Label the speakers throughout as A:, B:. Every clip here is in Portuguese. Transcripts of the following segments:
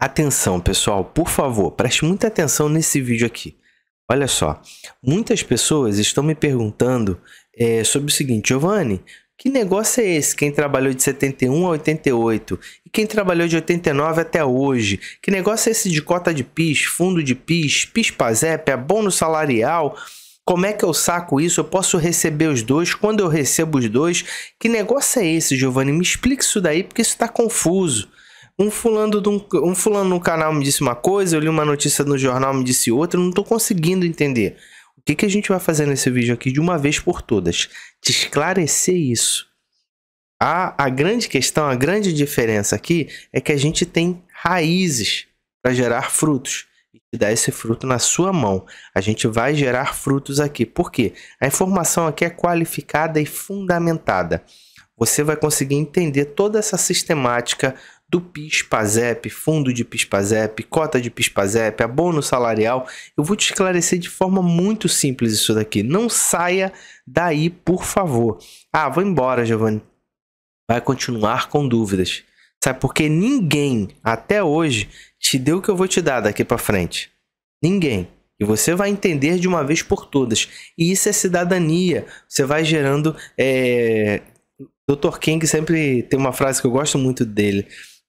A: Atenção, pessoal, por favor, preste muita atenção nesse vídeo aqui. Olha só, muitas pessoas estão me perguntando é, sobre o seguinte, Giovanni, que negócio é esse? Quem trabalhou de 71 a 88 e quem trabalhou de 89 até hoje? Que negócio é esse de cota de PIS, fundo de PIS, PIS-PASEP, abono é salarial? Como é que eu saco isso? Eu posso receber os dois? Quando eu recebo os dois? Que negócio é esse, Giovanni? Me explique isso daí porque isso está confuso um fulano, de um, um fulano no canal me disse uma coisa, eu li uma notícia no jornal me disse outra, eu não estou conseguindo entender. O que, que a gente vai fazer nesse vídeo aqui de uma vez por todas? Te esclarecer isso. A, a grande questão, a grande diferença aqui é que a gente tem raízes para gerar frutos e te dar esse fruto na sua mão. A gente vai gerar frutos aqui. Por quê? A informação aqui é qualificada e fundamentada. Você vai conseguir entender toda essa sistemática do PIS-PASEP, fundo de PIS-PASEP, cota de PIS-PASEP, abono salarial. Eu vou te esclarecer de forma muito simples isso daqui. Não saia daí, por favor. Ah, vou embora, Giovanni. Vai continuar com dúvidas. Sabe porque ninguém até hoje te deu o que eu vou te dar daqui para frente. Ninguém. E você vai entender de uma vez por todas. E isso é cidadania. Você vai gerando. É... Eh, Dr. King sempre tem uma frase que eu gosto muito dele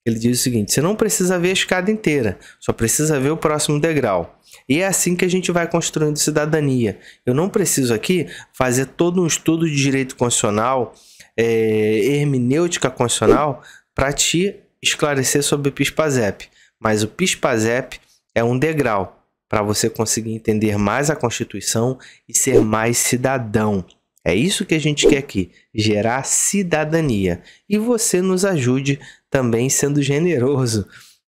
A: ele diz o seguinte: você não precisa ver a escada inteira, só precisa ver o próximo degrau. E é assim que a gente vai construindo cidadania. Eu não preciso aqui fazer todo um estudo de direito constitucional, é, hermenêutica constitucional, para te esclarecer sobre o PIS-PASEP. Mas o PIS-PASEP é um degrau para você conseguir entender mais a Constituição e ser mais cidadão. É isso que a gente quer aqui, gerar cidadania. E você nos ajude também sendo generoso.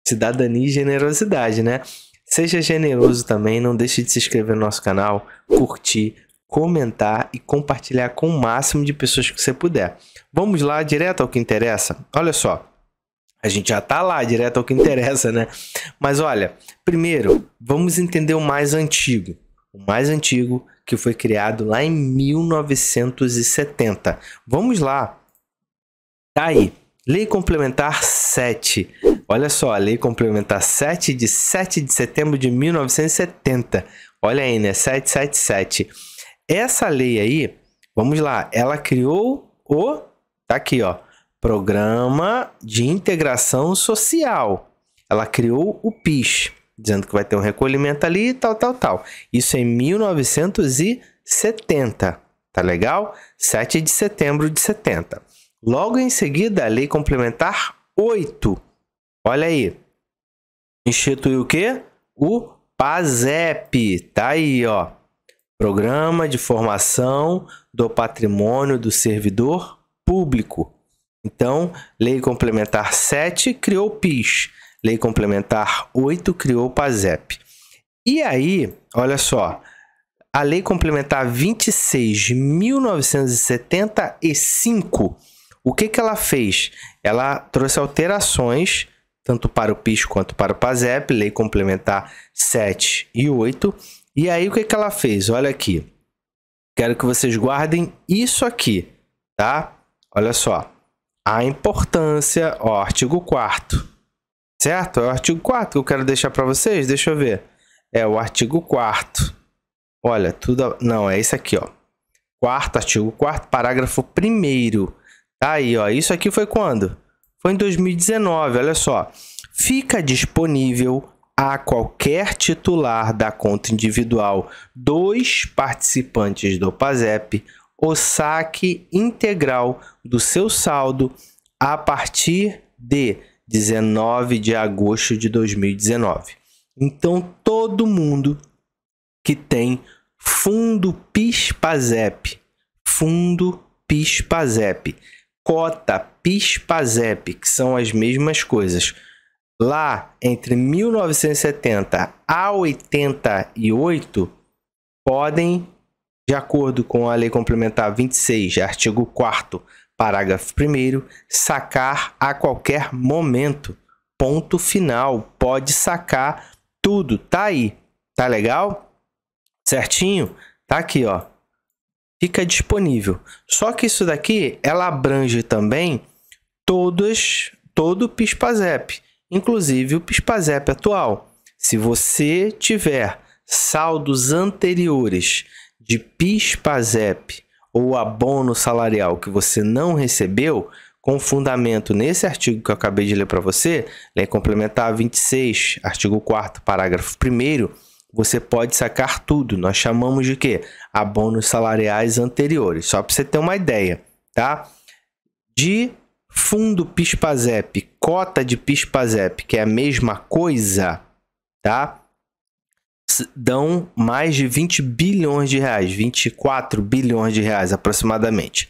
A: Cidadania e generosidade, né? Seja generoso também, não deixe de se inscrever no nosso canal, curtir, comentar e compartilhar com o máximo de pessoas que você puder. Vamos lá direto ao que interessa. Olha só, a gente já tá lá direto ao que interessa, né? Mas olha, primeiro, vamos entender o mais antigo. O mais antigo que foi criado lá em 1970. Vamos lá. Tá aí. Lei Complementar 7. Olha só, a Lei Complementar 7 de 7 de setembro de 1970. Olha aí, né? 777. Essa lei aí, vamos lá, ela criou o. Tá aqui, ó. Programa de Integração Social. Ela criou o PIS, dizendo que vai ter um recolhimento ali e tal, tal, tal. Isso em 1970. Tá legal? 7 de setembro de 70. Logo em seguida, a Lei Complementar 8. Olha aí. Instituiu o quê? O PASEP. Tá aí, ó. Programa de Formação do Patrimônio do Servidor Público. Então, Lei Complementar 7 criou o PIS. Lei Complementar 8 criou o PASEP. E aí, olha só, a Lei Complementar 1975 o que, que ela fez? Ela trouxe alterações tanto para o PIS quanto para o PASEP, lei complementar 7 e 8. E aí o que, que ela fez? Olha aqui. Quero que vocês guardem isso aqui, tá? Olha só. A importância, ó, artigo 4 Certo? É o artigo 4 que eu quero deixar para vocês, deixa eu ver. É o artigo 4 Olha, tudo, não, é esse aqui, ó. Quarto artigo 4 parágrafo 1 Tá aí, ó, isso aqui foi quando? Foi em 2019, olha só. Fica disponível a qualquer titular da conta individual dos participantes do PASEP o saque integral do seu saldo a partir de 19 de agosto de 2019. Então, todo mundo que tem fundo PIS-PASEP, fundo PIS-PASEP, cota, PIS, PASEP, que são as mesmas coisas. Lá, entre 1970 a 88, podem, de acordo com a Lei Complementar 26, artigo 4 parágrafo 1 sacar a qualquer momento. Ponto final. Pode sacar tudo. Tá aí. Tá legal? Certinho? Tá aqui, ó fica disponível. Só que isso daqui, ela abrange também todos, todo o PISPAZEP, inclusive o PISPAZEP atual. Se você tiver saldos anteriores de PISPAZEP ou abono salarial que você não recebeu, com fundamento nesse artigo que eu acabei de ler para você, Lei Complementar 26, artigo 4 parágrafo 1 você pode sacar tudo. Nós chamamos de quê? Abonos salariais anteriores. Só para você ter uma ideia, tá? De fundo PIS/PASEP, cota de PIS/PASEP, que é a mesma coisa, tá? Dão mais de 20 bilhões de reais, 24 bilhões de reais aproximadamente.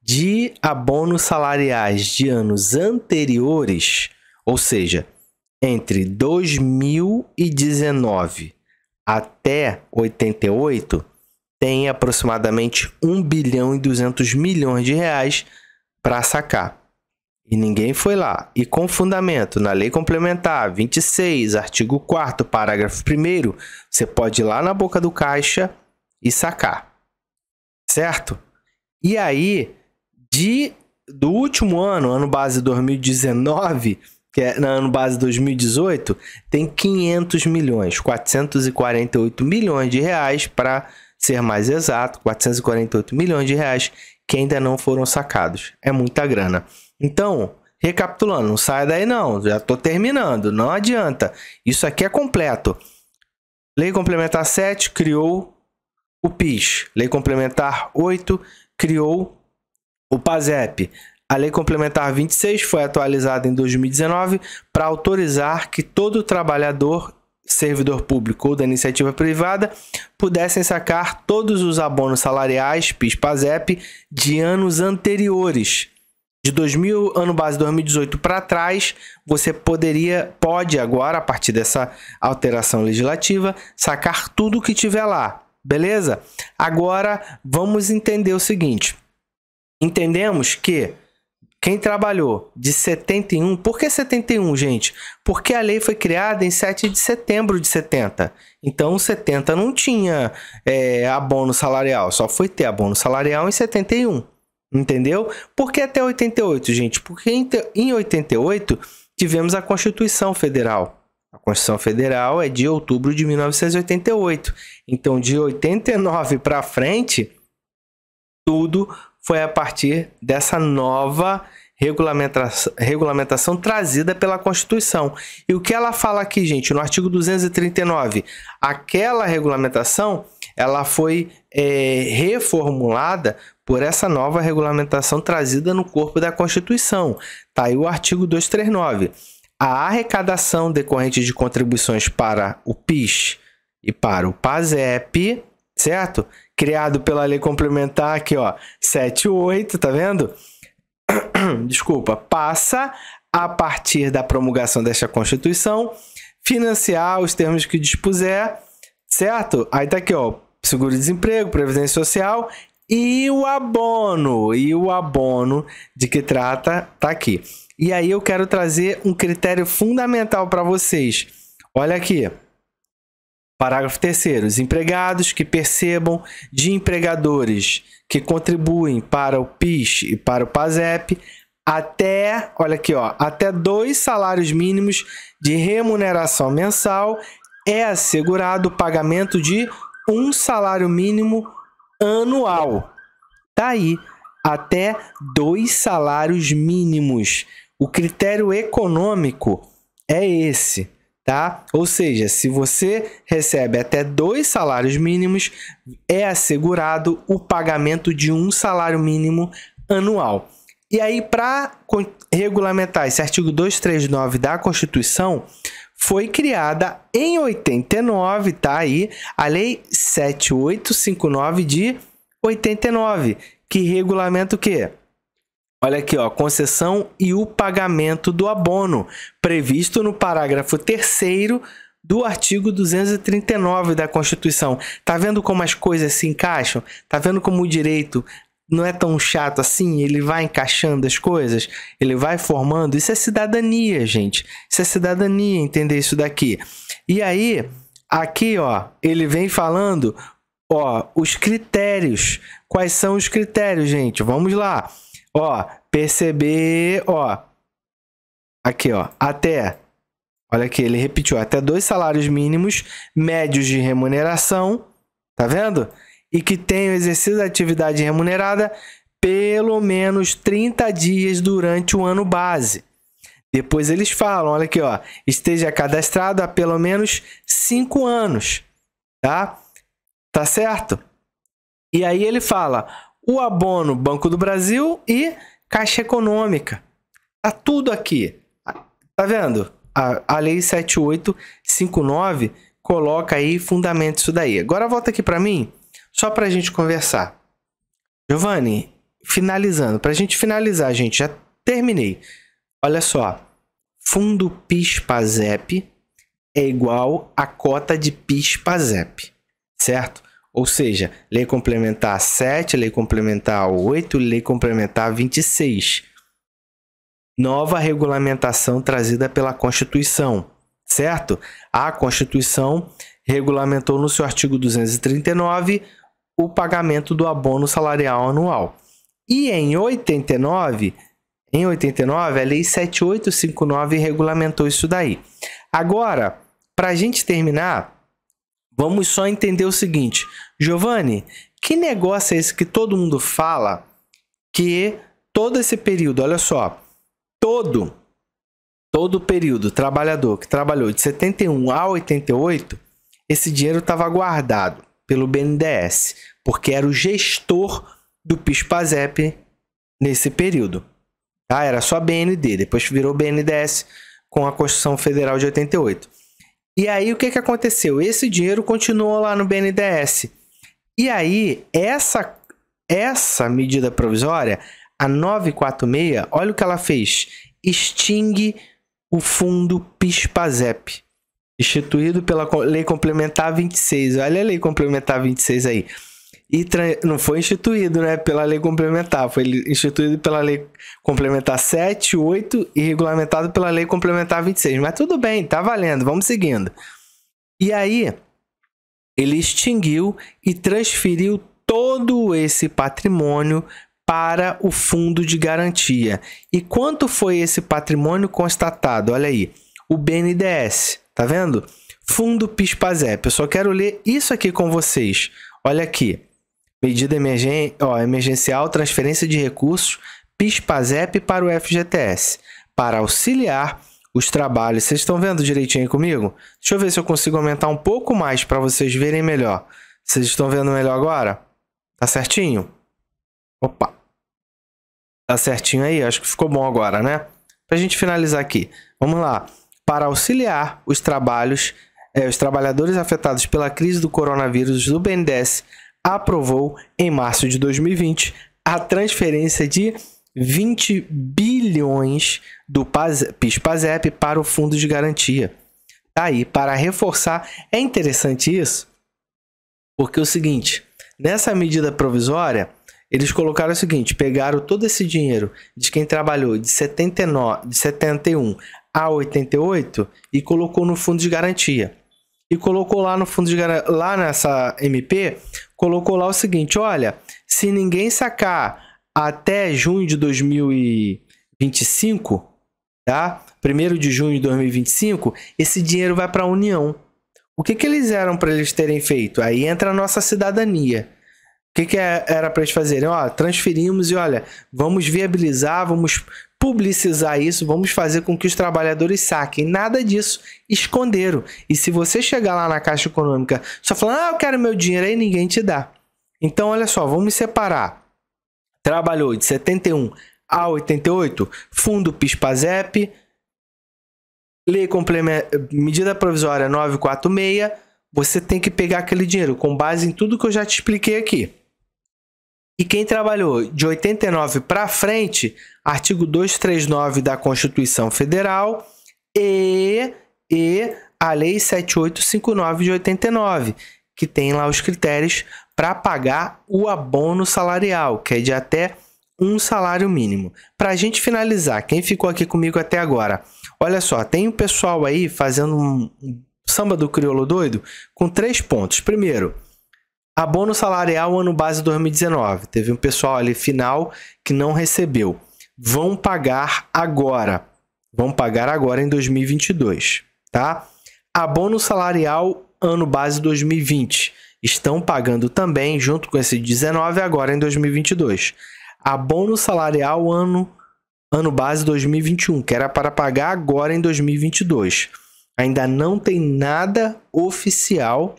A: De abonos salariais de anos anteriores, ou seja, entre 2019 até 88 tem aproximadamente 1 bilhão e 200 milhões de reais para sacar. E ninguém foi lá. E com fundamento na Lei Complementar 26, artigo 4 parágrafo 1 você pode ir lá na boca do caixa e sacar. Certo? E aí, de do último ano, ano base 2019, que é na ano base 2018, tem 500 milhões, 448 milhões de reais para ser mais exato, 448 milhões de reais que ainda não foram sacados. É muita grana. Então, recapitulando, não sai daí não, já estou terminando, não adianta. Isso aqui é completo. Lei Complementar 7 criou o PIS. Lei Complementar 8 criou o PASEP. A Lei Complementar 26 foi atualizada em 2019 para autorizar que todo trabalhador, servidor público ou da iniciativa privada pudessem sacar todos os abonos salariais PIS/PASEP de anos anteriores. De 2000, ano base 2018 para trás, você poderia, pode agora, a partir dessa alteração legislativa, sacar tudo que tiver lá, beleza? Agora vamos entender o seguinte: entendemos que quem trabalhou de 71, por que 71, gente? Porque a lei foi criada em 7 de setembro de 70. Então, 70 não tinha é, abono salarial, só foi ter abono salarial em 71. Entendeu? Por que até 88, gente? Porque em 88 tivemos a Constituição Federal. A Constituição Federal é de outubro de 1988. Então, de 89 para frente, tudo foi a partir dessa nova regulamentação, regulamentação trazida pela Constituição. E o que ela fala aqui, gente, no artigo 239, aquela regulamentação ela foi é, reformulada por essa nova regulamentação trazida no corpo da Constituição. Está aí o artigo 239. A arrecadação decorrente de contribuições para o PIS e para o PASEP certo? Criado pela lei complementar aqui, ó, 78, tá vendo? Desculpa, passa a partir da promulgação desta Constituição financiar os termos que dispuser, certo? Aí tá aqui, ó, seguro-desemprego, previdência social e o abono, e o abono de que trata tá aqui. E aí eu quero trazer um critério fundamental para vocês. Olha aqui. Parágrafo 3. Os empregados que percebam de empregadores que contribuem para o PIS e para o PASEP até, olha aqui, ó, até dois salários mínimos de remuneração mensal é assegurado o pagamento de um salário mínimo anual. Tá aí, até dois salários mínimos. O critério econômico é esse tá? Ou seja, se você recebe até dois salários mínimos, é assegurado o pagamento de um salário mínimo anual. E aí, para regulamentar esse artigo 239 da Constituição, foi criada em 89, tá aí, a Lei 7859 de 89, que regulamenta o quê? Olha aqui, ó, concessão e o pagamento do abono, previsto no parágrafo 3 do artigo 239 da Constituição. Tá vendo como as coisas se encaixam? Tá vendo como o direito não é tão chato assim, ele vai encaixando as coisas, ele vai formando. Isso é cidadania, gente. Isso é cidadania, entender isso daqui. E aí, aqui, ó, ele vem falando, ó, os critérios. Quais são os critérios, gente? Vamos lá. Ó, perceber, ó. Aqui, ó. Até. Olha aqui, ele repetiu. Até dois salários mínimos médios de remuneração. Tá vendo? E que tenham exercido a atividade remunerada pelo menos 30 dias durante o ano base. Depois eles falam, olha aqui, ó, esteja cadastrado há pelo menos 5 anos, tá? Tá certo? E aí ele fala, o abono Banco do Brasil e Caixa Econômica. Tá tudo aqui. Tá vendo? A, a Lei 7859 coloca aí fundamento isso daí. Agora volta aqui para mim, só para a gente conversar. Giovanni, finalizando, para a gente finalizar, gente, já terminei. Olha só, fundo PIS-PASEP é igual a cota de PIS-PASEP, certo? Ou seja, lei complementar 7, lei complementar 8, lei complementar 26. Nova regulamentação trazida pela Constituição, certo? A Constituição regulamentou no seu artigo 239 o pagamento do abono salarial anual. E em 89, em 89, a Lei 7859 regulamentou isso daí. Agora, para a gente terminar, Vamos só entender o seguinte, Giovanni, que negócio é esse que todo mundo fala que todo esse período, olha só, todo todo o período trabalhador que trabalhou de 71 a 88, esse dinheiro estava guardado pelo BNDES, porque era o gestor do PIS/PASEP nesse período. Tá? Era só BND, depois virou BNDES com a Constituição Federal de 88. E aí o que, que aconteceu? Esse dinheiro continuou lá no BNDES. E aí essa essa medida provisória, a 946, olha o que ela fez. Extingue o fundo Pispazep, instituído pela Lei Complementar 26. Olha a Lei Complementar 26 aí e não foi instituído né, pela lei complementar, foi instituído pela lei complementar 7, 8 e regulamentado pela lei complementar 26. Mas tudo bem, tá valendo, vamos seguindo. E aí, ele extinguiu e transferiu todo esse patrimônio para o fundo de garantia. E quanto foi esse patrimônio constatado? Olha aí, o BNDES, tá vendo? Fundo pis Eu só quero ler isso aqui com vocês. Olha aqui, Medida emergen... ó, emergencial, transferência de recursos PIS-PASEP para o FGTS, para auxiliar os trabalhos. Vocês estão vendo direitinho aí comigo? Deixa eu ver se eu consigo aumentar um pouco mais para vocês verem melhor. Vocês estão vendo melhor agora? Tá certinho? Opa! Tá certinho aí? Acho que ficou bom agora, né? Para a gente finalizar aqui, vamos lá. Para auxiliar os trabalhos, eh, os trabalhadores afetados pela crise do coronavírus do BNDES aprovou em março de 2020 a transferência de 20 bilhões do PIS-PASEP para o Fundo de Garantia. Tá aí, para reforçar, é interessante isso, porque é o seguinte, nessa medida provisória, eles colocaram o seguinte, pegaram todo esse dinheiro de quem trabalhou de, 79, de 71 a 88 e colocou no Fundo de Garantia e colocou lá no fundo de garantia, lá nessa MP, colocou lá o seguinte: olha, se ninguém sacar até junho de 2025, tá? Primeiro de junho de 2025, esse dinheiro vai para a União. O que, que eles eram para eles terem feito? Aí entra a nossa cidadania. O que, que é, era para eles fazerem? Ó, transferimos e olha, vamos viabilizar, vamos publicizar isso, vamos fazer com que os trabalhadores saquem. Nada disso, esconderam. E se você chegar lá na Caixa Econômica só falando, ah, eu quero meu dinheiro, aí ninguém te dá. Então, olha só, vamos separar. Trabalhou de 71 a 88, fundo pispazep lei complementar, medida provisória 946, você tem que pegar aquele dinheiro com base em tudo que eu já te expliquei aqui. E quem trabalhou de 89 para frente, artigo 239 da Constituição Federal e, e a Lei 7859 de 89, que tem lá os critérios para pagar o abono salarial, que é de até um salário mínimo. Para a gente finalizar, quem ficou aqui comigo até agora, olha só, tem o um pessoal aí fazendo um samba do crioulo doido com três pontos. Primeiro, Abono salarial ano base 2019. Teve um pessoal ali final que não recebeu. Vão pagar agora. Vão pagar agora em 2022, tá? Abono salarial ano base 2020. Estão pagando também junto com esse 19 agora em 2022. Abono salarial ano ano base 2021, que era para pagar agora em 2022. Ainda não tem nada oficial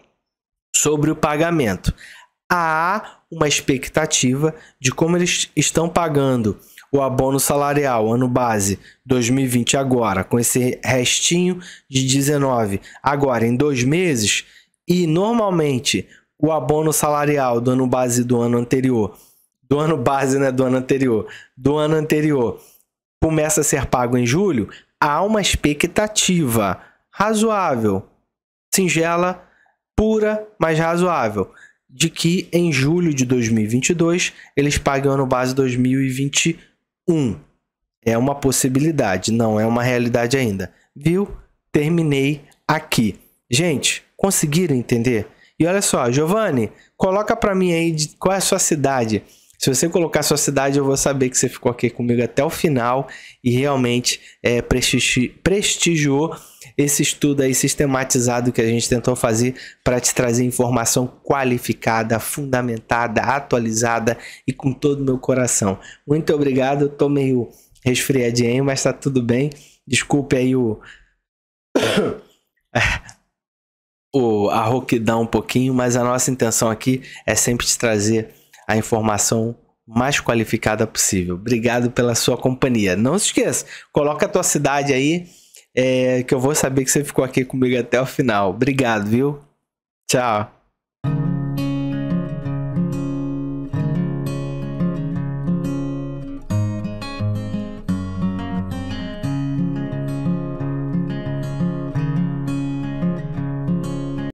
A: sobre o pagamento. Há uma expectativa de como eles estão pagando o abono salarial ano base 2020 agora, com esse restinho de 19 agora em dois meses, e normalmente o abono salarial do ano base do ano anterior, do ano base, né, do ano anterior, do ano anterior, começa a ser pago em julho, há uma expectativa razoável, singela, pura, mas razoável, de que em julho de 2022 eles paguem o ano base 2021. É uma possibilidade, não é uma realidade ainda. Viu? Terminei aqui. Gente, conseguiram entender? E olha só, Giovanni, coloca para mim aí de, qual é a sua cidade. Se você colocar sua cidade, eu vou saber que você ficou aqui comigo até o final e realmente é, prestigi prestigiou esse estudo aí sistematizado que a gente tentou fazer para te trazer informação qualificada, fundamentada, atualizada e com todo o meu coração. Muito obrigado, eu tô meio resfriadinho, mas tá tudo bem. Desculpe aí o o a rouquidão um pouquinho, mas a nossa intenção aqui é sempre te trazer a informação mais qualificada possível. Obrigado pela sua companhia. Não se esqueça, coloca a tua cidade aí, é, que eu vou saber que você ficou aqui comigo até o final. Obrigado, viu? Tchau.